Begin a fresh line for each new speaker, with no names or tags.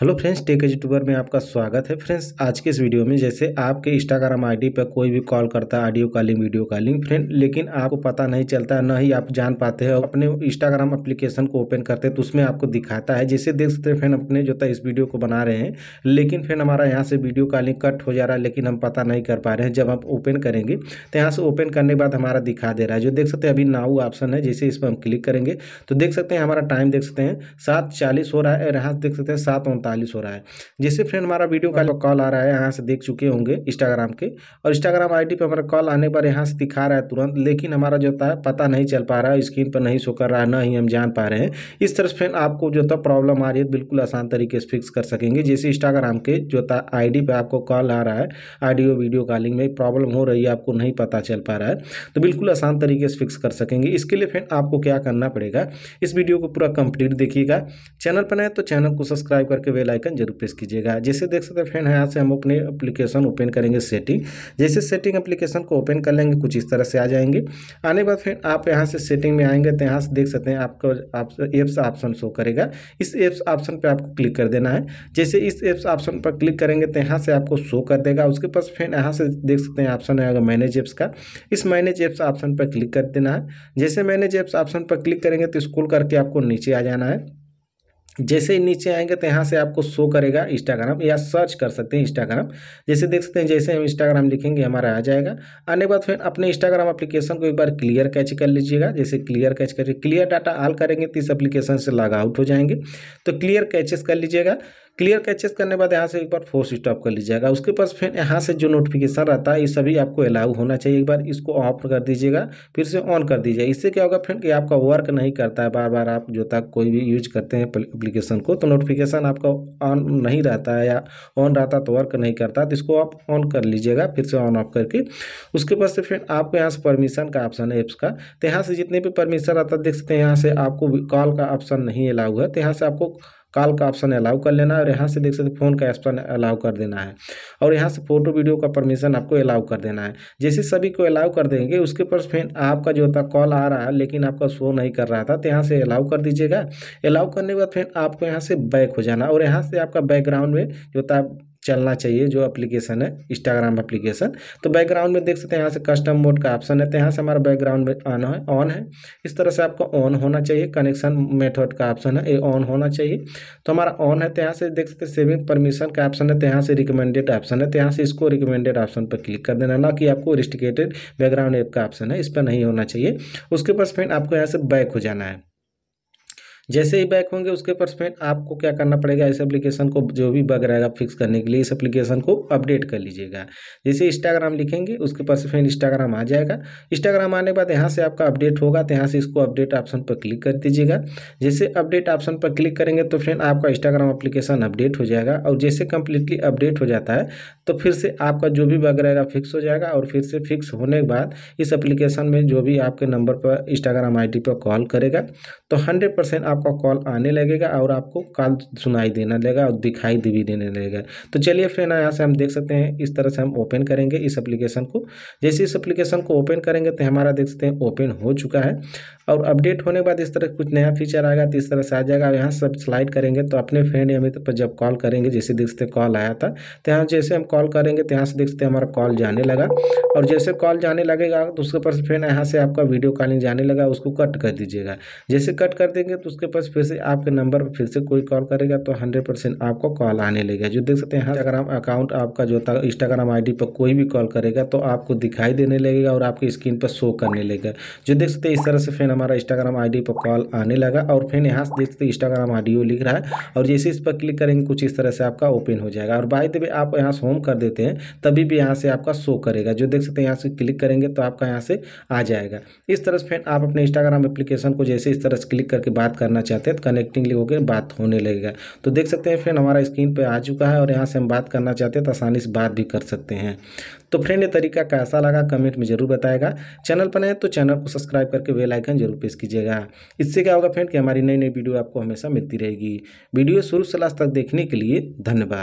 hello friends tech YouTuber में आपका स्वागत है फ्रेंड्स आज के इस वीडियो में जैसे आपके इंस्टाग्राम आईडी पर कोई भी कॉल करता है audio calling video calling friend लेकिन आपको पता नहीं चलता न ही आप जान पाते और अपने इंस्टाग्राम एप्लीकेशन को ओपन करते हैं तो उसमें आपको दिखाता है जैसे देख सकते हैं फ्रेंड अपने जो था इस वीडियो को बना रहे हैं लेकिन फ्रेंड हमारा यहाँ से वीडियो कॉलिंग कट हो जा रहा है लेकिन हम पता नहीं कर पा रहे हैं जब आप ओपन करेंगे तो यहाँ से ओपन करने के बाद हमारा दिखा दे रहा है जो देख सकते हैं अभी नाउ ऑप्शन है जैसे इस पर हम क्लिक करेंगे तो देख सकते हैं हमारा टाइम देख सकते हैं सात चालीस हो रहा है यहाँ देख सकते हैं सात उनतालीस हो रहा है जैसे फ्रेंड हमारा वीडियो कॉल कॉल आ रहा है यहाँ से देख चुके होंगे इंस्टाग्राम के और इंस्टाग्राम आई पर हमारा कॉल आने पर यहाँ से दिखा रहा है तुरंत लेकिन हमारा जो है पता नहीं चल पा रहा है स्क्रीन पर नहीं सो कर रहा है ना ही हम जान पा रहे हैं इस तरह से फ्रेंड आपको जो था प्रॉब्लम आ रही है बिल्कुल आसान तरीके से फिक्स कर सकेंगे जैसे इंस्टाग्राम के जो था आई डी आपको कॉल आ रहा है आडियो वीडियो कॉलिंग में प्रॉब्लम हो रही है आपको नहीं पता चल पा रहा है तो बिल्कुल आसान तरीके से फिक्स कर सकेंगे इसके लिए फ्रेंड आपको क्या करना पड़ेगा इस वीडियो को पूरा कंप्लीट देखिएगा चैनल पर नए तो चैनल को सब्सक्राइब करके बेल आइकन जरूर प्रेस कीजिएगा जैसे देख सकते हैं फ्रेंड यहाँ से हम अपने एप्लीकेशन ओपन करेंगे सेटिंग जैसे सेटिंग एप्लीकेशन को ओपन कर लेंगे कुछ इस तरह से आ जाएंगे आने के बाद फिर आप यहाँ से सेटिंग में आएंगे तो यहाँ से देख सकते हैं आपको एप्स ऑप्शन शो करेगा इस एप्स ऑप्शन पर आपको क्लिक कर देना है जैसे इस एप्स ऑप्शन पर क्लिक करेंगे तो यहाँ से आपको शो कर देगा उसके पास फिर यहाँ से देख सकते हैं ऑप्शन आएगा मैनेज एप्स का इस मैनेज एप्स ऑप्शन पर क्लिक कर देना है जैसे मैनेज एप्स ऑप्शन पर क्लिक करेंगे तो स्कूल करके आपको नीचे आ जाना है जैसे ही नीचे आएंगे तो यहाँ से आपको शो करेगा इंस्टाग्राम या सर्च कर सकते हैं इंस्टाग्राम जैसे देख सकते हैं जैसे हम इंस्टाग्राम लिखेंगे हमारा आ जाएगा आने बाद फिर अपने इंस्टाग्राम एप्लीकेशन को एक बार क्लियर कैच कर लीजिएगा जैसे क्लियर कैच करिए क्लियर डाटा आल करेंगे तो इस अप्लीकेशन से लॉग आउट हो जाएंगे तो क्लियर कैचेस कर लीजिएगा क्लियर कैचेस करने के बाद यहाँ से एक बार फोर्स स्टॉप कर लीजिएगा उसके पास फिर यहाँ से जो नोटिफिकेशन रहता है ये सभी आपको अलाउ होना चाहिए एक बार इसको ऑफ कर दीजिएगा फिर से ऑन कर दीजिएगा इससे क्या होगा फ्रेंड कि आपका वर्क नहीं करता है बार बार आप जो तक कोई भी यूज करते हैं अप्लीकेशन को तो नोटिफिकेशन आपका ऑन नहीं रहता है या ऑन रहता तो वर्क नहीं करता तो इसको आप ऑन कर लीजिएगा फिर से ऑन ऑफ करके उसके बाद से फिर आपको यहाँ से परमिशन का ऑप्शन है एप्स का तो यहाँ से जितने भी परमिशन आता देख सकते हैं यहाँ से आपको कॉल का ऑप्शन नहीं अलाउ है तो यहाँ से आपको कॉल का ऑप्शन अलाउ कर लेना है और यहाँ से देख सकते फ़ोन का ऑप्शन अलाउ कर देना है और यहाँ से फोटो वीडियो का परमिशन आपको अलाउ कर देना है जैसे सभी को अलाउ कर देंगे उसके पर फिर आपका जो होता कॉल आ रहा है लेकिन आपका शो नहीं कर रहा था तो यहाँ से अलाउ कर दीजिएगा अलाउ करने के बाद फिर आपको यहाँ से बैक हो जाना और यहाँ से आपका बैकग्राउंड में जो होता है चलना चाहिए जो एप्लीकेशन है इंस्टाग्राम एप्लीकेशन तो बैकग्राउंड में देख सकते हैं यहाँ से कस्टम मोड का ऑप्शन है तो यहाँ से हमारा बैकग्राउंड आना है ऑन है इस तरह से आपको ऑन होना चाहिए कनेक्शन मेथड का ऑप्शन है ये ऑन होना चाहिए तो हमारा ऑन है तो यहाँ से देख सकते हैं सेविंग परमिशन का ऑप्शन है तो यहाँ से रिकमेंडेड ऑप्शन है तो यहाँ से इसको रिकमेंडेड ऑप्शन पर क्लिक कर देना ना कि आपको रिस्ट्रिकेटेड बैकग्राउंड ऐप का ऑप्शन है इस पर नहीं होना चाहिए उसके पास फिर आपको यहाँ से बैक हो जाना है जैसे ही बैक होंगे उसके फिर आपको क्या करना पड़ेगा इस एप्लीकेशन को जो भी बग रहेगा फिक्स करने के लिए इस एप्लीकेशन को अपडेट कर लीजिएगा जैसे इंस्टाग्राम लिखेंगे उसके फिर इंस्टाग्राम आ जाएगा इंस्टाग्राम आने के बाद यहाँ से आपका अपडेट होगा तो यहाँ से इसको अपडेट ऑप्शन पर क्लिक कर दीजिएगा जैसे अपडेट ऑप्शन पर क्लिक करेंगे तो फ्रेंड आपका इंस्टाग्राम अप्लीकेशन अपडेट हो जाएगा और जैसे कंप्लीटली अपडेट हो जाता है तो फिर से आपका जो भी बग रहेगा फिक्स हो जाएगा और फिर से फिक्स होने के बाद इस एप्लीकेशन में जो भी आपके नंबर पर इंस्टाग्राम आईडी पर कॉल करेगा तो हंड्रेड परसेंट आपका कॉल आने लगेगा और आपको कॉल सुनाई देना लगेगा और दिखाई भी देने लगेगा तो चलिए फ्रेंड यहाँ से हम देख सकते हैं इस तरह से हम ओपन करेंगे इस एप्लीकेशन को जैसे इस एप्लीकेशन को ओपन करेंगे तो हमारा देख सकते हैं ओपन हो चुका है और अपडेट होने के बाद इस तरह कुछ नया फीचर आएगा तो इस तरह से आ जाएगा और यहाँ सब स्लाइड करेंगे तो अपने फ्रेंड या मित्र पर जब कॉल करेंगे जैसे देख सकते हैं कॉल आया था तो यहाँ जैसे हम कॉल करेंगे तो यहाँ से देख सकते हमारा कॉल जाने लगा और जैसे कॉल जाने लगेगा तो उसके ऊपर फ्रेंड यहाँ से आपका वीडियो कॉलिंग जाने लगा उसको कट कर दीजिएगा जैसे कट कर देंगे तो उसके उसके पास फिर से आपके नंबर पर फिर से कोई कॉल करेगा तो हंड्रेड परसेंट आपको कॉल आने लगेगा जो देख सकते हैं इंस्टाग्राम अकाउंट आपका जो था इंस्टाग्राम आईडी पर कोई भी कॉल करेगा तो आपको दिखाई देने लगेगा और आपकी स्क्रीन पर शो करने लगेगा जो देख सकते हैं इस तरह से फिर हमारा इंस्टाग्राम आई पर कॉल आने लगा और फिर यहाँ से देख सकते इंस्टाग्राम आई लिख रहा है और जैसे इस पर क्लिक करेंगे कुछ इस तरह से आपका ओपन हो जाएगा और बाई तभी आप यहाँ से होम कर देते हैं तभी भी यहाँ से आपका शो करेगा जो देख सकते हैं यहाँ से क्लिक करेंगे तो आपका यहाँ से आ जाएगा इस तरह से फिर आप अपने इंस्टाग्राम एप्लीकेशन को जैसे इस तरह से क्लिक करके बात करना करना चाहते हैं तो कनेक्टिंगली होकर बात होने लगेगा तो देख सकते हैं फ्रेंड हमारा स्क्रीन पर आ चुका है और यहाँ से हम बात करना चाहते हैं तो आसानी से बात भी कर सकते हैं तो फ्रेंड ये तरीका कैसा लगा कमेंट में जरूर बताएगा चैनल पर नए तो चैनल को सब्सक्राइब करके बेल आइकन जरूर प्रेस कीजिएगा इससे क्या होगा फ्रेंड कि हमारी नई नई वीडियो आपको हमेशा मिलती रहेगी वीडियो शुरू से लास्ट तक देखने के लिए धन्यवाद